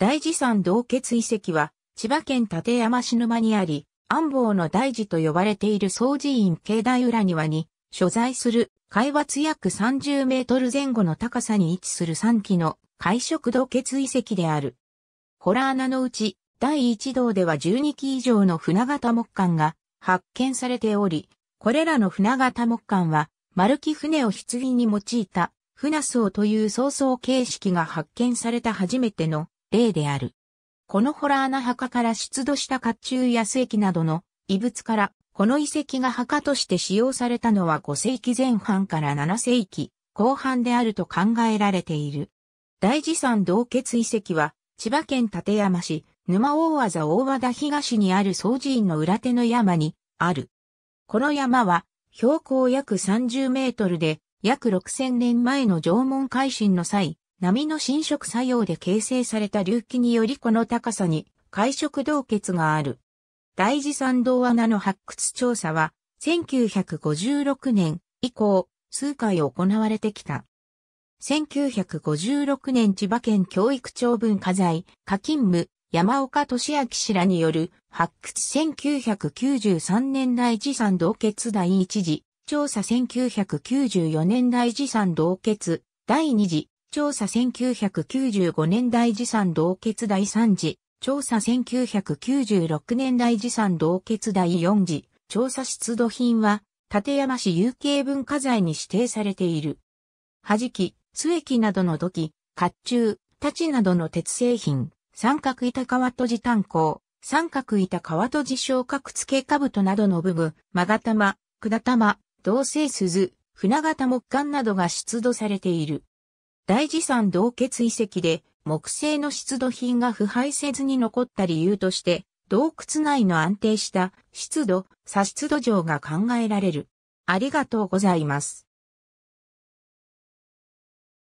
大寺山洞穴遺跡は、千葉県立山市沼にあり、安房の大寺と呼ばれている総寺院境内裏庭に、所在する、海抜約30メートル前後の高さに位置する3基の海食洞穴遺跡である。ホラー穴のうち、第1道では12基以上の船型木管が発見されており、これらの船型木管は、丸木船を棺に用いた、船層という創造形式が発見された初めての例である。このホラーな墓から出土した甲冑や世紀などの遺物から、この遺跡が墓として使用されたのは5世紀前半から7世紀後半であると考えられている。大寺山洞穴遺跡は、千葉県館山市、沼大和大和田東にある総寺院の裏手の山に、ある。この山は、標高約30メートルで、約6000年前の縄文海進の際、波の侵食作用で形成された隆起によりこの高さに海食洞穴がある。大事山道穴の発掘調査は1956年以降数回行われてきた。1956年千葉県教育庁文化財課勤務山岡俊明氏らによる発掘1993年大事山洞穴第一次調査1994年大事山洞穴第二次調査1995年代持参同結第3次、調査1996年代持参同結第4次、調査出土品は、立山市有形文化財に指定されている。はじき、津駅などの土器、甲冑、太刀などの鉄製品、三角板川戸地炭鉱、三角板川戸地昇格付け兜などの武具、勾玉、管玉、銅製鈴、船型木管などが出土されている。大事山洞穴遺跡で木製の出土品が腐敗せずに残った理由として、洞窟内の安定した湿度、砂湿度上が考えられる。ありがとうございます。